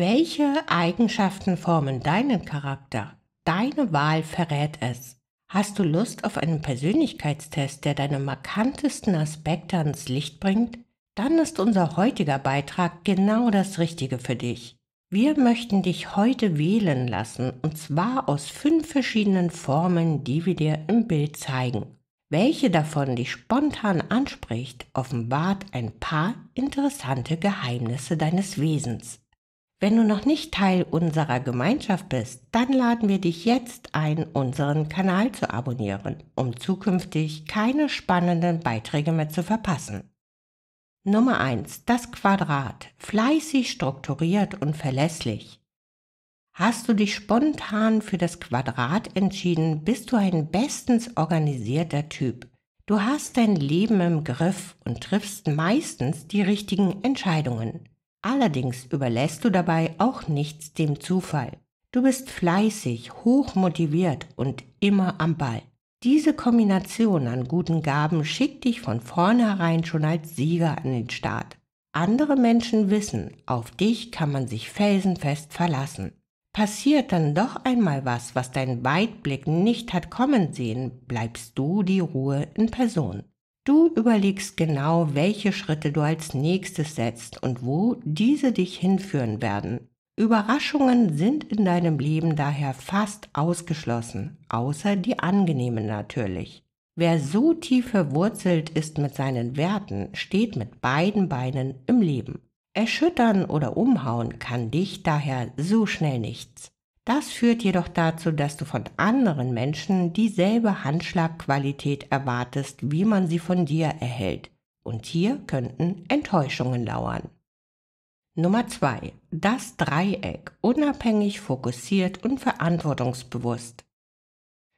Welche Eigenschaften formen deinen Charakter? Deine Wahl verrät es. Hast du Lust auf einen Persönlichkeitstest, der deine markantesten Aspekte ans Licht bringt? Dann ist unser heutiger Beitrag genau das Richtige für dich. Wir möchten dich heute wählen lassen, und zwar aus fünf verschiedenen Formen, die wir dir im Bild zeigen. Welche davon dich spontan anspricht, offenbart ein paar interessante Geheimnisse deines Wesens. Wenn du noch nicht Teil unserer Gemeinschaft bist, dann laden wir dich jetzt ein, unseren Kanal zu abonnieren, um zukünftig keine spannenden Beiträge mehr zu verpassen. Nummer 1. Das Quadrat. Fleißig, strukturiert und verlässlich. Hast du dich spontan für das Quadrat entschieden, bist du ein bestens organisierter Typ. Du hast dein Leben im Griff und triffst meistens die richtigen Entscheidungen. Allerdings überlässt du dabei auch nichts dem Zufall. Du bist fleißig, hoch motiviert und immer am Ball. Diese Kombination an guten Gaben schickt dich von vornherein schon als Sieger an den Start. Andere Menschen wissen, auf dich kann man sich felsenfest verlassen. Passiert dann doch einmal was, was dein Weitblick nicht hat kommen sehen, bleibst du die Ruhe in Person. Du überlegst genau, welche Schritte du als nächstes setzt und wo diese dich hinführen werden. Überraschungen sind in deinem Leben daher fast ausgeschlossen, außer die angenehmen natürlich. Wer so tief verwurzelt ist mit seinen Werten, steht mit beiden Beinen im Leben. Erschüttern oder umhauen kann dich daher so schnell nichts. Das führt jedoch dazu, dass du von anderen Menschen dieselbe Handschlagqualität erwartest, wie man sie von dir erhält. Und hier könnten Enttäuschungen lauern. Nummer zwei: Das Dreieck. Unabhängig, fokussiert und verantwortungsbewusst.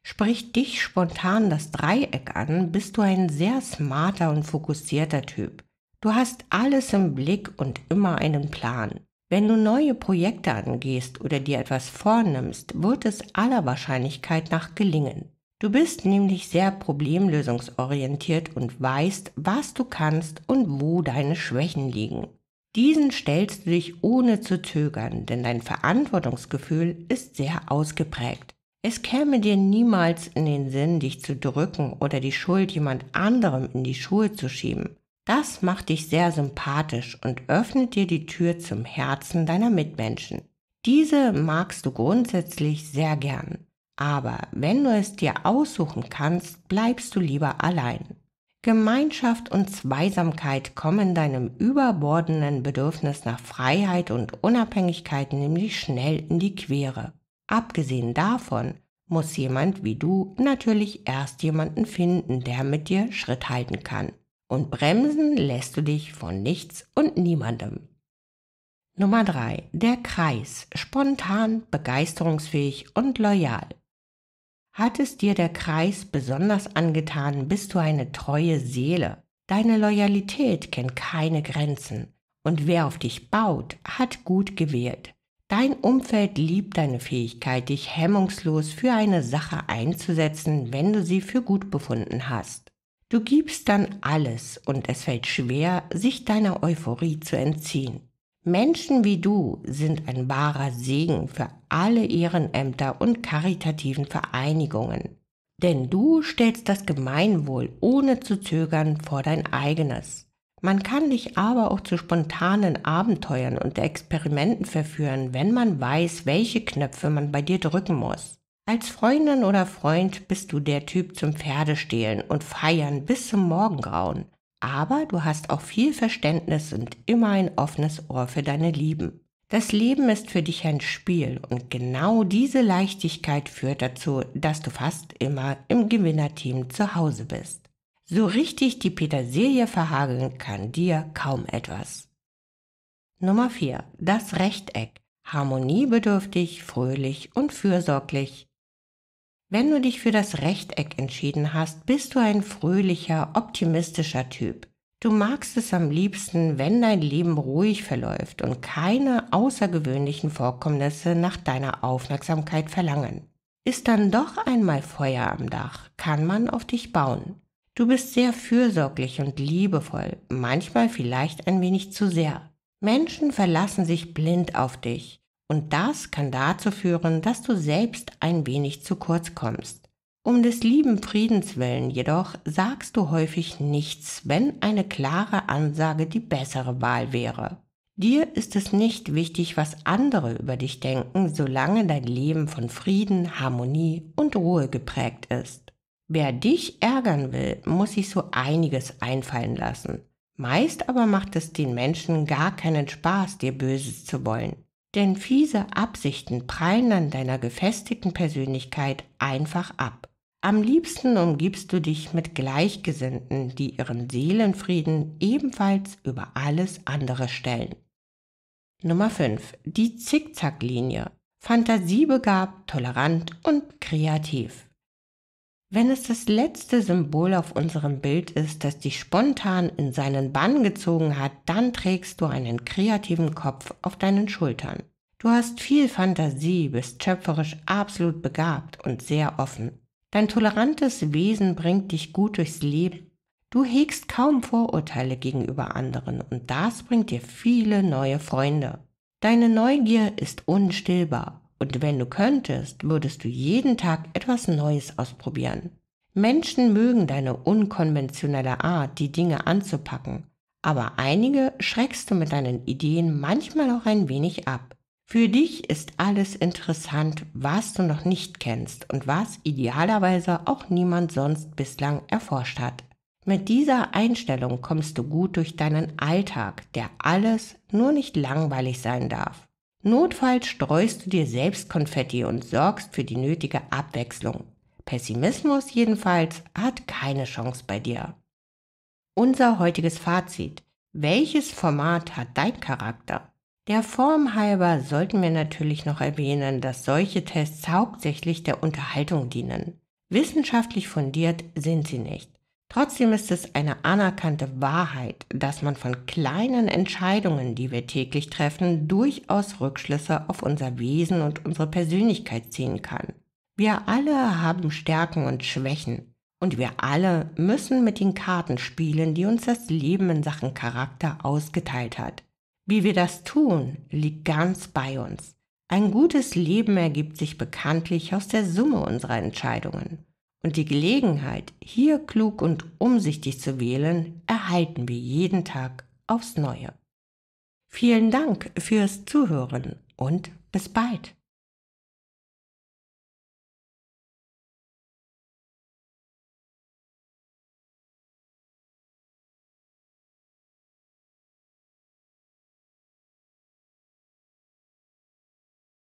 Sprich dich spontan das Dreieck an, bist du ein sehr smarter und fokussierter Typ. Du hast alles im Blick und immer einen Plan. Wenn du neue Projekte angehst oder dir etwas vornimmst, wird es aller Wahrscheinlichkeit nach gelingen. Du bist nämlich sehr problemlösungsorientiert und weißt, was du kannst und wo deine Schwächen liegen. Diesen stellst du dich ohne zu zögern, denn dein Verantwortungsgefühl ist sehr ausgeprägt. Es käme dir niemals in den Sinn, dich zu drücken oder die Schuld jemand anderem in die Schuhe zu schieben. Das macht dich sehr sympathisch und öffnet dir die Tür zum Herzen deiner Mitmenschen. Diese magst du grundsätzlich sehr gern. Aber wenn du es dir aussuchen kannst, bleibst du lieber allein. Gemeinschaft und Zweisamkeit kommen deinem überbordenden Bedürfnis nach Freiheit und Unabhängigkeit nämlich schnell in die Quere. Abgesehen davon muss jemand wie du natürlich erst jemanden finden, der mit dir Schritt halten kann und bremsen lässt du dich von nichts und niemandem. Nummer drei: Der Kreis. Spontan, begeisterungsfähig und loyal. Hat es dir der Kreis besonders angetan, bist du eine treue Seele. Deine Loyalität kennt keine Grenzen. Und wer auf dich baut, hat gut gewählt. Dein Umfeld liebt deine Fähigkeit, dich hemmungslos für eine Sache einzusetzen, wenn du sie für gut befunden hast. Du gibst dann alles und es fällt schwer, sich deiner Euphorie zu entziehen. Menschen wie du sind ein wahrer Segen für alle Ehrenämter und karitativen Vereinigungen. Denn du stellst das Gemeinwohl ohne zu zögern vor dein eigenes. Man kann dich aber auch zu spontanen Abenteuern und Experimenten verführen, wenn man weiß, welche Knöpfe man bei dir drücken muss. Als Freundin oder Freund bist du der Typ zum Pferdestehlen und feiern bis zum Morgengrauen. Aber du hast auch viel Verständnis und immer ein offenes Ohr für deine Lieben. Das Leben ist für dich ein Spiel und genau diese Leichtigkeit führt dazu, dass du fast immer im Gewinnerteam zu Hause bist. So richtig die Petersilie verhageln kann dir kaum etwas. Nummer 4. Das Rechteck. Harmoniebedürftig, fröhlich und fürsorglich. Wenn du dich für das Rechteck entschieden hast, bist du ein fröhlicher, optimistischer Typ. Du magst es am liebsten, wenn dein Leben ruhig verläuft und keine außergewöhnlichen Vorkommnisse nach deiner Aufmerksamkeit verlangen. Ist dann doch einmal Feuer am Dach, kann man auf dich bauen. Du bist sehr fürsorglich und liebevoll, manchmal vielleicht ein wenig zu sehr. Menschen verlassen sich blind auf dich. Und das kann dazu führen, dass du selbst ein wenig zu kurz kommst. Um des lieben Friedens willen jedoch sagst du häufig nichts, wenn eine klare Ansage die bessere Wahl wäre. Dir ist es nicht wichtig, was andere über dich denken, solange dein Leben von Frieden, Harmonie und Ruhe geprägt ist. Wer dich ärgern will, muss sich so einiges einfallen lassen. Meist aber macht es den Menschen gar keinen Spaß, dir Böses zu wollen. Denn fiese Absichten prallen an deiner gefestigten Persönlichkeit einfach ab. Am liebsten umgibst du dich mit Gleichgesinnten, die ihren Seelenfrieden ebenfalls über alles andere stellen. Nummer 5. Die Zickzacklinie. Fantasiebegabt, tolerant und kreativ. Wenn es das letzte Symbol auf unserem Bild ist, das dich spontan in seinen Bann gezogen hat, dann trägst du einen kreativen Kopf auf deinen Schultern. Du hast viel Fantasie, bist schöpferisch absolut begabt und sehr offen. Dein tolerantes Wesen bringt dich gut durchs Leben. Du hegst kaum Vorurteile gegenüber anderen und das bringt dir viele neue Freunde. Deine Neugier ist unstillbar und wenn du könntest, würdest du jeden Tag etwas Neues ausprobieren. Menschen mögen deine unkonventionelle Art, die Dinge anzupacken, aber einige schreckst du mit deinen Ideen manchmal auch ein wenig ab. Für dich ist alles interessant, was du noch nicht kennst und was idealerweise auch niemand sonst bislang erforscht hat. Mit dieser Einstellung kommst du gut durch deinen Alltag, der alles nur nicht langweilig sein darf. Notfalls streust du dir selbst Konfetti und sorgst für die nötige Abwechslung. Pessimismus jedenfalls hat keine Chance bei dir. Unser heutiges Fazit. Welches Format hat dein Charakter? Der Form halber sollten wir natürlich noch erwähnen, dass solche Tests hauptsächlich der Unterhaltung dienen. Wissenschaftlich fundiert sind sie nicht. Trotzdem ist es eine anerkannte Wahrheit, dass man von kleinen Entscheidungen, die wir täglich treffen, durchaus Rückschlüsse auf unser Wesen und unsere Persönlichkeit ziehen kann. Wir alle haben Stärken und Schwächen und wir alle müssen mit den Karten spielen, die uns das Leben in Sachen Charakter ausgeteilt hat. Wie wir das tun, liegt ganz bei uns. Ein gutes Leben ergibt sich bekanntlich aus der Summe unserer Entscheidungen. Und die Gelegenheit, hier klug und umsichtig zu wählen, erhalten wir jeden Tag aufs Neue. Vielen Dank fürs Zuhören und bis bald.